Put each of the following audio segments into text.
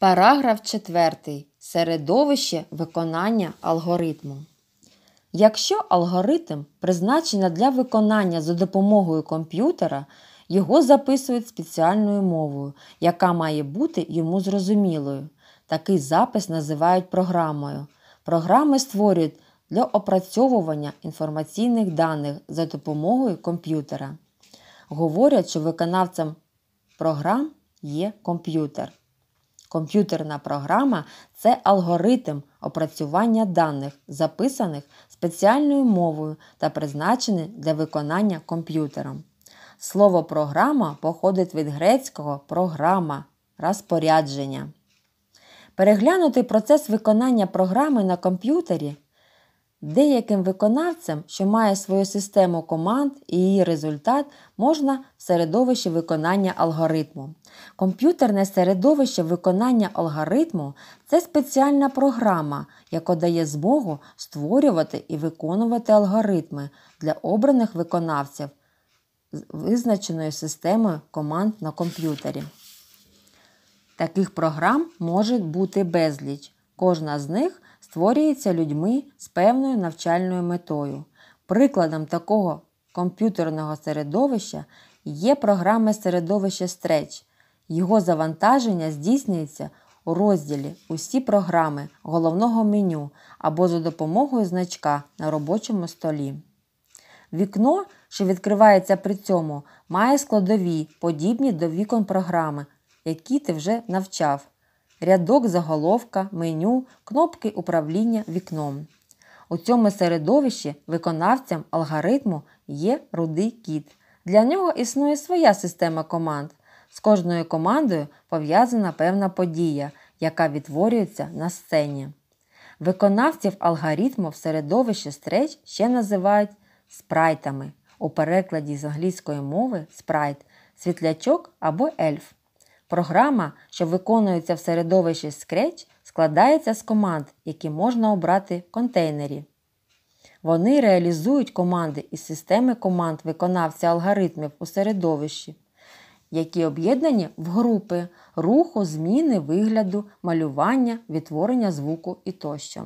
Параграф 4. Середовище виконання алгоритму. Якщо алгоритм призначено для виконання за допомогою комп'ютера, його записують спеціальною мовою, яка має бути йому зрозумілою. Такий запис називають програмою. Програми створюють для опрацьовування інформаційних даних за допомогою комп'ютера. Говорять, що виконавцем програм є комп'ютер. Комп'ютерна програма це алгоритм опрацювання даних, записаних спеціальною мовою та призначений для виконання комп'ютером. Слово програма походить від грецького програма розпорядження. Переглянути процес виконання програми на комп'ютері Деяким виконавцям, що має свою систему команд і її результат, можна в середовище виконання алгоритму. Комп'ютерне середовище виконання алгоритму це спеціальна програма, яка дає змогу створювати і виконувати алгоритми для обраних виконавців з визначеною системою команд на комп'ютері. Таких програм може бути безліч. Кожна з них створюється людьми з певною навчальною метою. Прикладом такого комп'ютерного середовища є програма середовище Стреч. Його завантаження здійснюється у розділі Усі програми головного меню або за допомогою значка на робочому столі. Вікно, що відкривається при цьому, має складові, подібні до вікон програми, які ти вже навчав рядок заголовка, меню, кнопки управління вікном. У цьому середовищі виконавцям алгоритму є рудий кіт. Для нього існує своя система команд. З кожною командою пов'язана певна подія, яка відтворюється на сцені. Виконавців алгоритму в середовищі стреч ще називають спрайтами. У перекладі з англійської мови спрайт світлячок або ельф. Програма, що виконується в середовищі Scratch, складається з команд, які можна обрати в контейнері. Вони реалізують команди із системи команд виконавця алгоритмів у середовищі, які об'єднані в групи руху, зміни вигляду, малювання, відтворення звуку і тощо.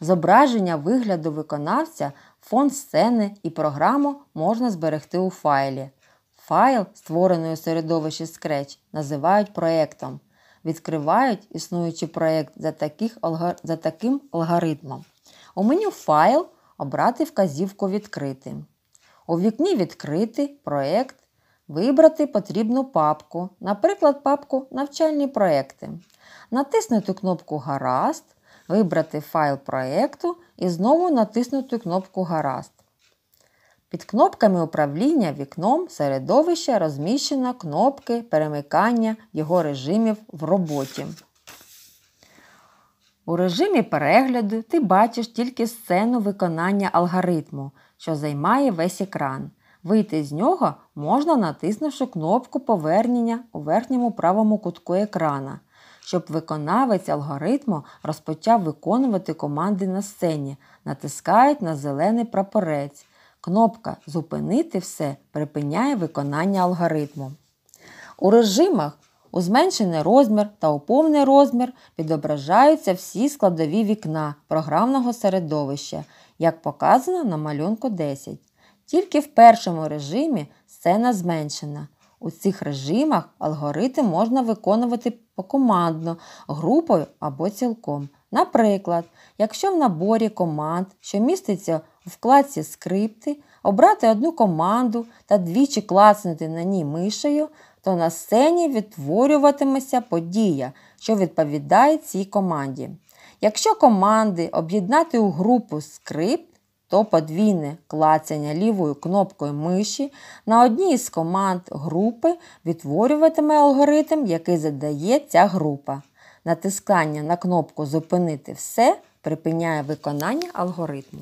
Зображення вигляду виконавця, фон сцени і програму можна зберегти у файлі. Файл, створений у середовищі Scratch, називають проєктом. Відкривають існуючий проєкт за таких, за таким алгоритмом. У меню Файл обрати вказівку Відкрити. У вікні Відкрити проєкт. Вибрати потрібну папку, наприклад, папку Навчальні проекти. Натиснути кнопку Гаразд, вибрати файл проєкту і знову натиснути кнопку Гаразд. Під кнопками управління вікном середовища розміщено кнопки перемикання його режимів в роботі. У режимі перегляду ти бачиш тільки сцену виконання алгоритму, що займає весь екран. Вийти з нього можна натиснувши кнопку повернення у верхньому правому кутку екрана, щоб виконавець алгоритму розпочав виконувати команди на сцені, натискають на зелений прапорець. Кнопка Зупинити все припиняє виконання алгоритму. У режимах у зменшений розмір та у повний розмір відображаються всі складові вікна програмного середовища, як показано на малюнку 10. Тільки в першому режимі сцена зменшена. У цих режимах алгоритм можна виконувати покомандно, групою або цілком. Наприклад, якщо в наборі команд, що міститься у вкладці скрипти, обрати одну команду та двічі клацнути на ній мишею, то на сцені відтворюватиметься подія, що відповідає цій команді. Якщо команди об'єднати у групу скрипт, то подвійне клацання лівою кнопкою миші на одній із команд групи відтворюватиме алгоритм, який задає ця група. Натискання на кнопку Зупинити все припиняє виконання алгоритму.